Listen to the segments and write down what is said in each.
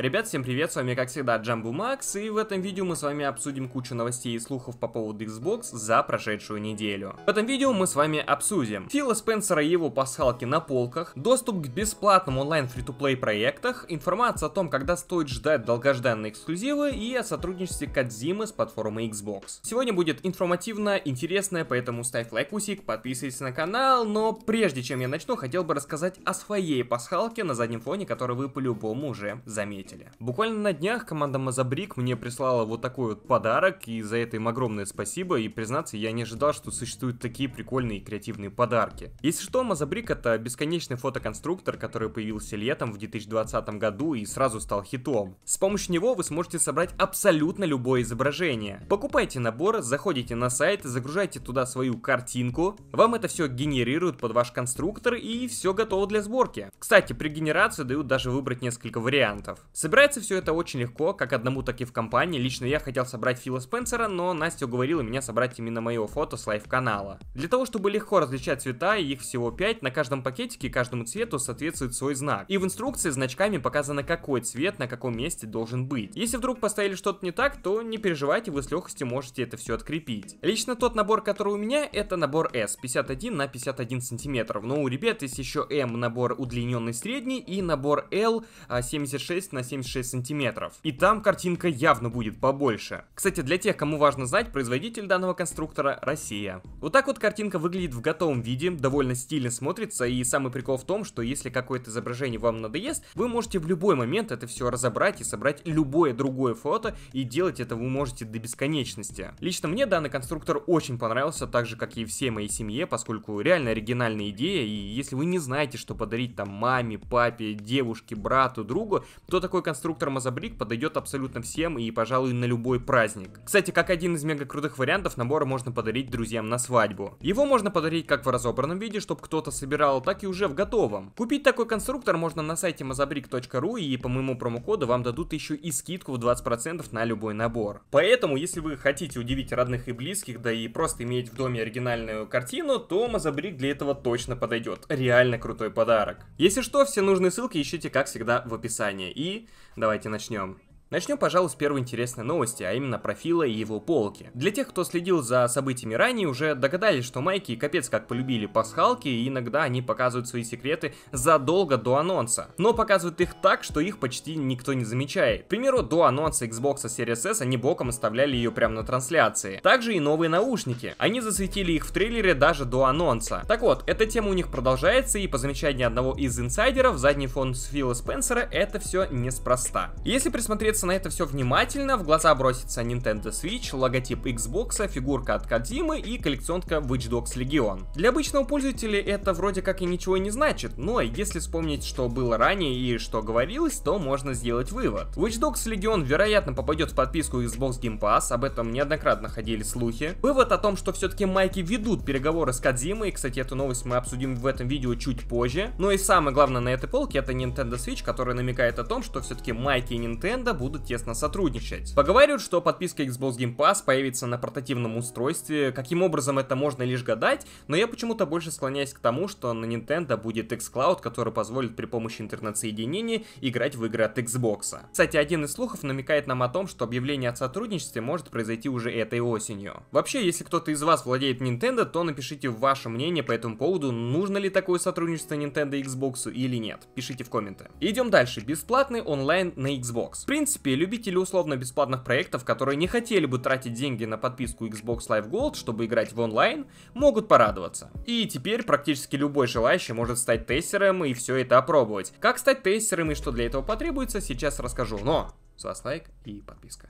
Ребят, всем привет, с вами как всегда Джамбу Макс, и в этом видео мы с вами обсудим кучу новостей и слухов по поводу Xbox за прошедшую неделю. В этом видео мы с вами обсудим Фила Спенсера и его пасхалки на полках, доступ к бесплатным онлайн фри то плей проектах, информация о том, когда стоит ждать долгожданные эксклюзивы и о сотрудничестве Кадзимы с платформой Xbox. Сегодня будет информативно, интересно, поэтому ставь лайкусик, подписывайся на канал, но прежде чем я начну, хотел бы рассказать о своей пасхалке на заднем фоне, которую вы по-любому уже заметили слушатели. Буквально на днях команда Мазабрик мне прислала вот такой вот подарок, и за это им огромное спасибо, и признаться, я не ожидал, что существуют такие прикольные и креативные подарки. Если что, Мазабрик это бесконечный фотоконструктор, который появился летом в 2020 году и сразу стал хитом. С помощью него вы сможете собрать абсолютно любое изображение. Покупайте набор, заходите на сайт, загружайте туда свою картинку, вам это все генерирует под ваш конструктор и все готово для сборки. Кстати, при генерации дают даже выбрать несколько вариантов. Собирается все это очень легко, как одному, так и в компании. Лично я хотел собрать Фила Спенсера, но Настя уговорила меня собрать именно мое фото с лайв-канала. Для того, чтобы легко различать цвета, их всего 5, на каждом пакетике каждому цвету соответствует свой знак. И в инструкции значками показано, какой цвет на каком месте должен быть. Если вдруг поставили что-то не так, то не переживайте, вы с легкостью можете это все открепить. Лично тот набор, который у меня, это набор S, 51 на 51 сантиметров. Но у ребят есть еще M набор удлиненный средний и набор L 76 а, на на 76 сантиметров. И там картинка явно будет побольше. Кстати, для тех, кому важно знать, производитель данного конструктора Россия. Вот так вот картинка выглядит в готовом виде, довольно стильно смотрится, и самый прикол в том, что если какое-то изображение вам надоест, вы можете в любой момент это все разобрать и собрать любое другое фото, и делать это вы можете до бесконечности. Лично мне данный конструктор очень понравился, так же как и всей моей семье, поскольку реально оригинальная идея, и если вы не знаете, что подарить там маме, папе, девушке, брату, другу, то такой такой конструктор Мазабрик подойдет абсолютно всем и, пожалуй, на любой праздник. Кстати, как один из мега крутых вариантов, набора можно подарить друзьям на свадьбу. Его можно подарить как в разобранном виде, чтобы кто-то собирал, так и уже в готовом. Купить такой конструктор можно на сайте mazabrik.ru и по моему промокоду вам дадут еще и скидку в 20% на любой набор. Поэтому, если вы хотите удивить родных и близких, да и просто иметь в доме оригинальную картину, то Мазабрик для этого точно подойдет. Реально крутой подарок. Если что, все нужные ссылки ищите, как всегда, в описании. И Давайте начнем. Начнем, пожалуй, с первой интересной новости, а именно про Фила и его полки. Для тех, кто следил за событиями ранее, уже догадались, что Майки капец как полюбили пасхалки, и иногда они показывают свои секреты задолго до анонса. Но показывают их так, что их почти никто не замечает. К примеру, до анонса Xbox Series S они боком оставляли ее прямо на трансляции. Также и новые наушники. Они засветили их в трейлере даже до анонса. Так вот, эта тема у них продолжается, и по замечанию одного из инсайдеров, задний фон с Фила Спенсера это все неспроста. Если присмотреться если на это все внимательно, в глаза бросится Nintendo Switch, логотип Xbox, фигурка от Кадзимы и коллекционка Witch Dogs Legion. Для обычного пользователя это вроде как и ничего не значит, но если вспомнить, что было ранее и что говорилось, то можно сделать вывод. Witch Dogs Legion, вероятно, попадет в подписку Xbox Game Pass, об этом неоднократно ходили слухи. Вывод о том, что все-таки майки ведут переговоры с Кадзимой, кстати, эту новость мы обсудим в этом видео чуть позже. Но ну и самое главное на этой полке это Nintendo Switch, который намекает о том, что все-таки майки и Nintendo будут будут тесно сотрудничать. Поговаривают, что подписка Xbox Game Pass появится на портативном устройстве, каким образом это можно лишь гадать, но я почему-то больше склоняюсь к тому, что на Nintendo будет xCloud, который позволит при помощи интернет-соединения играть в игры от Xbox. Кстати, один из слухов намекает нам о том, что объявление о сотрудничестве может произойти уже этой осенью. Вообще, если кто-то из вас владеет Nintendo, то напишите ваше мнение по этому поводу, нужно ли такое сотрудничество Nintendo и Xbox или нет. Пишите в комменты. Идем дальше. Бесплатный онлайн на Xbox. В принципе, принципе, любители условно-бесплатных проектов, которые не хотели бы тратить деньги на подписку Xbox Live Gold, чтобы играть в онлайн, могут порадоваться. И теперь практически любой желающий может стать тестером и все это опробовать. Как стать тестером и что для этого потребуется, сейчас расскажу, но с вас лайк и подписка.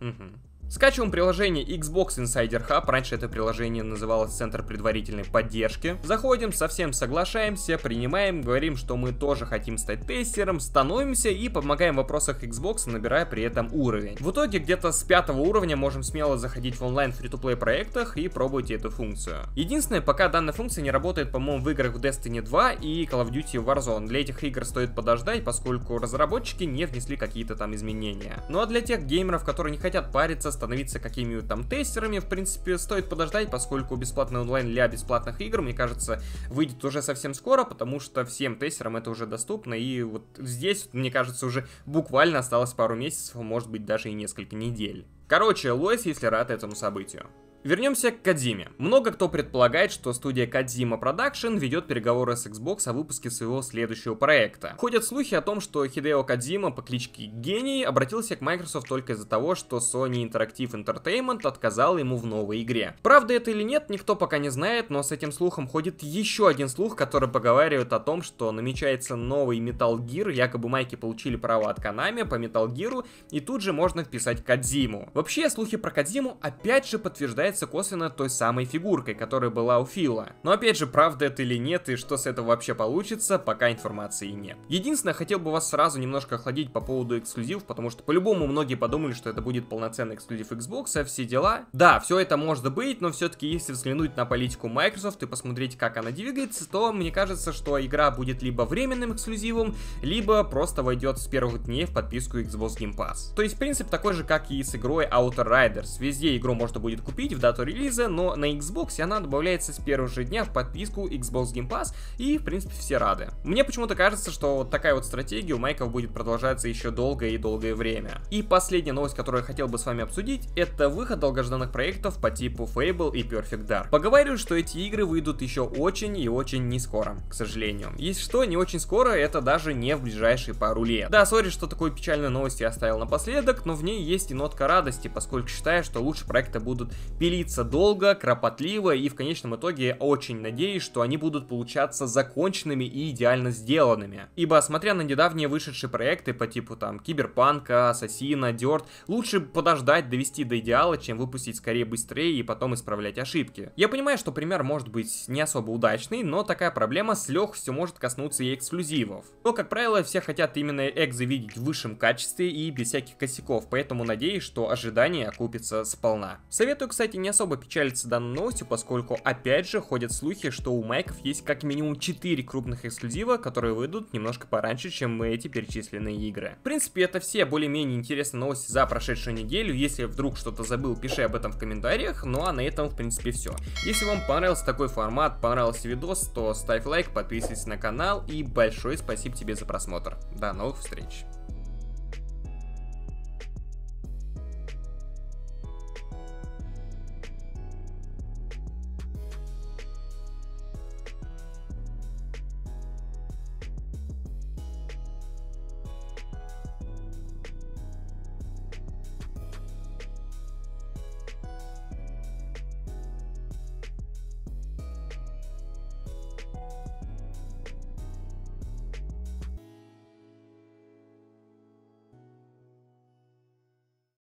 Угу. Скачиваем приложение Xbox Insider Hub, раньше это приложение называлось Центр предварительной поддержки. Заходим, совсем соглашаемся, принимаем, говорим, что мы тоже хотим стать тестером, становимся и помогаем в вопросах Xbox, набирая при этом уровень. В итоге где-то с пятого уровня можем смело заходить в онлайн фри то проектах и пробовать эту функцию. Единственное, пока данная функция не работает, по-моему, в играх в Destiny 2 и Call of Duty Warzone. Для этих игр стоит подождать, поскольку разработчики не внесли какие-то там изменения. Ну а для тех геймеров, которые не хотят париться с становиться какими-то там тестерами, в принципе, стоит подождать, поскольку бесплатный онлайн для бесплатных игр, мне кажется, выйдет уже совсем скоро, потому что всем тестерам это уже доступно, и вот здесь, мне кажется, уже буквально осталось пару месяцев, может быть, даже и несколько недель. Короче, Лойс, если рад этому событию. Вернемся к Кадзиме. Много кто предполагает, что студия Кадзима Production ведет переговоры с Xbox о выпуске своего следующего проекта. Ходят слухи о том, что Хидео Кадзима по кличке Гений обратился к Microsoft только из-за того, что Sony Interactive Entertainment отказал ему в новой игре. Правда это или нет, никто пока не знает, но с этим слухом ходит еще один слух, который поговаривает о том, что намечается новый Metal Gear, якобы майки получили право от Konami по Metal Gear, и тут же можно вписать Кадзиму. Вообще слухи про Кадзиму опять же подтверждают является косвенно той самой фигуркой, которая была у Фила. Но опять же, правда это или нет, и что с этого вообще получится, пока информации нет. Единственное, хотел бы вас сразу немножко охладить по поводу эксклюзивов, потому что по-любому многие подумали, что это будет полноценный эксклюзив Xbox, а все дела. Да, все это может быть, но все-таки если взглянуть на политику Microsoft и посмотреть, как она двигается, то мне кажется, что игра будет либо временным эксклюзивом, либо просто войдет с первых дней в подписку Xbox Game Pass. То есть принцип такой же, как и с игрой Outer Riders. Везде игру можно будет купить в дату релиза, но на Xbox она добавляется с первого же дня в подписку Xbox Game Pass, и, в принципе, все рады. Мне почему-то кажется, что вот такая вот стратегия у Майков будет продолжаться еще долгое и долгое время. И последняя новость, которую я хотел бы с вами обсудить, это выход долгожданных проектов по типу Fable и Perfect Dark. Поговариваю, что эти игры выйдут еще очень и очень не скоро, к сожалению. Если что, не очень скоро, это даже не в ближайшие пару лет. Да, сори, что такой печальную новость я оставил напоследок, но в ней есть и нотка радости, поскольку считаю, что лучше проекты будут пилить пилиться долго, кропотливо и в конечном итоге очень надеюсь, что они будут получаться законченными и идеально сделанными. Ибо, смотря на недавние вышедшие проекты по типу там Киберпанка, Ассасина, Дёрт, лучше подождать, довести до идеала, чем выпустить скорее быстрее и потом исправлять ошибки. Я понимаю, что пример может быть не особо удачный, но такая проблема с легкостью может коснуться и эксклюзивов. Но, как правило, все хотят именно экзы видеть в высшем качестве и без всяких косяков, поэтому надеюсь, что ожидание окупится сполна. Советую, кстати, не особо печалится данной новостью, поскольку опять же ходят слухи, что у Майков есть как минимум 4 крупных эксклюзива, которые выйдут немножко пораньше, чем эти перечисленные игры. В принципе, это все более-менее интересные новости за прошедшую неделю. Если вдруг что-то забыл, пиши об этом в комментариях. Ну а на этом, в принципе, все. Если вам понравился такой формат, понравился видос, то ставь лайк, подписывайся на канал и большое спасибо тебе за просмотр. До новых встреч!